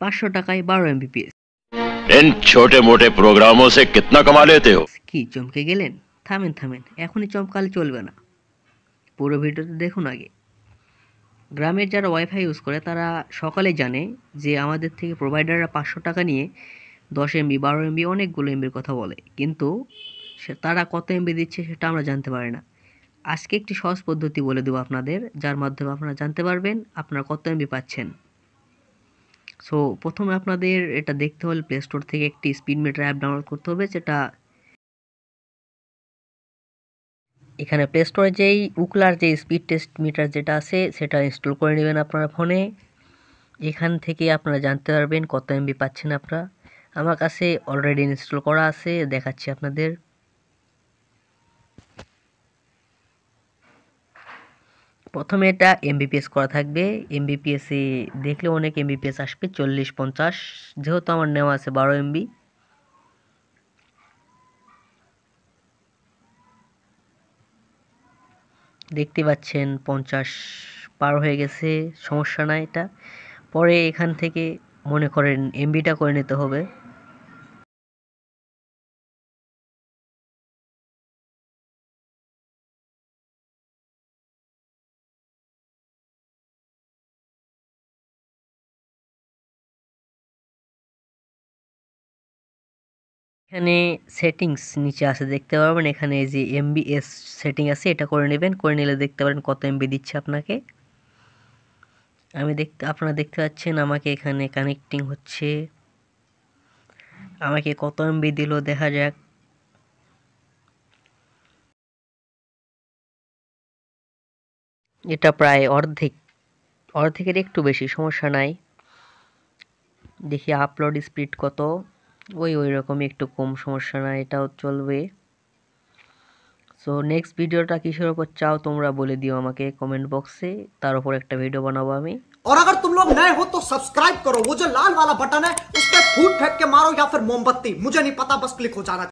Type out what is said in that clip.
পাঁচশো টাকায় বারো এমবিপিএস इन छोटे मोटे प्रोग्रामों से कितना कमा लेते हो কি চমকে গেলেন থামেন থামেন এখনই চমকালে চলবে না পুরো ভিডিওতে দেখুন আগে গ্রামের যারা ওয়াইফাই ইউজ করে তারা সকালে জানে যে আমাদের থেকে প্রোভাইডাররা পাঁচশো টাকা নিয়ে দশ এমবি বারো এমবি অনেকগুলো এমবির কথা বলে কিন্তু সে তারা কত এমবি দিচ্ছে সেটা আমরা জানতে পারি না আজকে একটি সহজ পদ্ধতি বলে দেবো আপনাদের যার মাধ্যমে আপনারা জানতে পারবেন আপনারা কত এমবি পাচ্ছেন সো প্রথমে আপনাদের এটা দেখতে হলে প্লে স্টোর থেকে একটি স্পিড মিটার অ্যাপ ডাউনলোড করতে হবে যেটা এখানে প্লে স্টোরে যেই উকলার যে স্পিড টেস্ট মিটার যেটা আছে সেটা ইনস্টল করে নেবেন আপনার ফোনে এখান থেকে আপনারা জানতে পারবেন কত এমবি পাচ্ছেন আপনারা আমার কাছে অলরেডি ইনস্টল করা আছে দেখাচ্ছি আপনাদের প্রথমে এটা এমবিপিএস করা থাকবে এমবিপিএসে দেখলে অনেক এমবিপিএস আসবে চল্লিশ পঞ্চাশ যেহেতু আমার নেওয়া আছে বারো এমবি দেখতে পাচ্ছেন পঞ্চাশ পার হয়ে গেছে সমস্যা না এটা পরে এখান থেকে মনে করেন এমবিটা করে নিতে হবে এখানে সেটিংস নিচে আছে দেখতে পারবেন এখানে এই যে এস সেটিং আছে এটা করে নেবেন করে নিলে দেখতে পারেন কত এমবি দিচ্ছে আপনাকে আমি দেখতে আপনারা দেখতে পাচ্ছেন আমাকে এখানে কানেক্টিং হচ্ছে আমাকে কত এমবি দিল দেখা যাক এটা প্রায় অর্ধেক অর্ধেকের একটু বেশি সমস্যা নাই দেখি আপলোড স্পিড কত ওই ওই রকম একটু কম সমস্যা না এটাও চলবে সো নেক্সট ভিডিওটা কিসের ওপর চাও তোমরা বলে দিও আমাকে কমেন্ট বক্সে তার উপর একটা ভিডিও বানাবো আমি और अगर तुम लोग नए हो तो सब्सक्राइब करो वो जो लाल वाला बटन है उस पर फूट फेंक के मारो या फिर मोमबत्ती मुझे नहीं पता बस क्लिक हो जाना